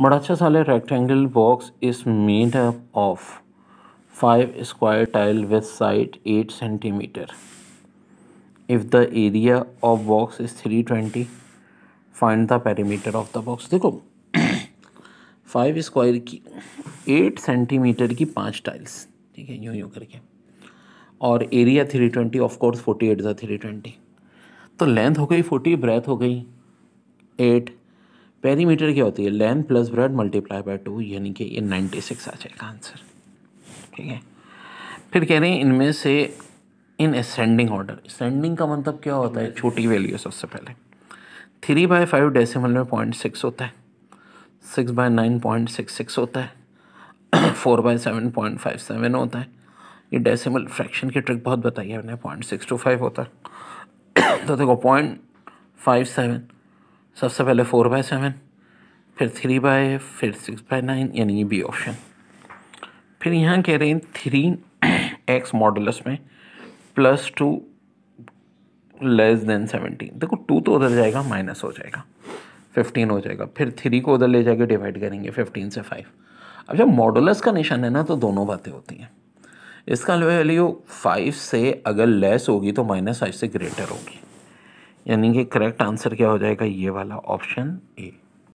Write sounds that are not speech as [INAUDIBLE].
बड़ा अच्छा साले rectangle box is made up of five square tile with side eight centimetre if the area of box is three twenty find the perimeter of the box देखो five [CLEARS THROAT] square की eight centimetre की पांच tiles ठीक है यूं यूं करके और area three twenty of course forty eight the three twenty तो लेंथ हो गई फोर्टी ब्रेथ हो गई एट पेरीमीटर क्या होती है length plus breadth multiply by two यानी कि ये नाइन्टी सिक्स आ जाएगा आंसर ठीक है फिर कह रहे हैं इनमें से इन असेंडिंग ऑर्डर असेंडिंग का मतलब क्या होता है छोटी वैल्यू सबसे पहले थ्री बाय फाइव डेसीमल में पॉइंट सिक्स होता है six by nine point six six होता है four by seven point five seven होता है ये डेसीमल फ्रैक्शन की ट्रिक बहुत बताई है मैंने पॉइंट सिक्स टू फाइव होता है [COUGHS] तो देखो पॉइंट फाइव सेवन सबसे पहले फोर बाय सेवन फिर थ्री बाय फिर सिक्स बाय नाइन यानी ये बी ऑप्शन फिर यहाँ कह रहे हैं थ्री एक्स मॉडल्स में plus two less than seventeen देखो टू तो उधर जाएगा माइनस हो जाएगा फिफ्टीन हो जाएगा फिर थ्री को उधर ले जाके डिवाइड करेंगे फिफ्टीन से फाइव अब जब मॉडुलस का निशान है ना तो दोनों बातें होती हैं इसका वैल्यू फाइव से अगर लेस होगी तो माइनस फाइव से ग्रेटर होगी यानी कि करेक्ट आंसर क्या हो जाएगा ये वाला ऑप्शन ए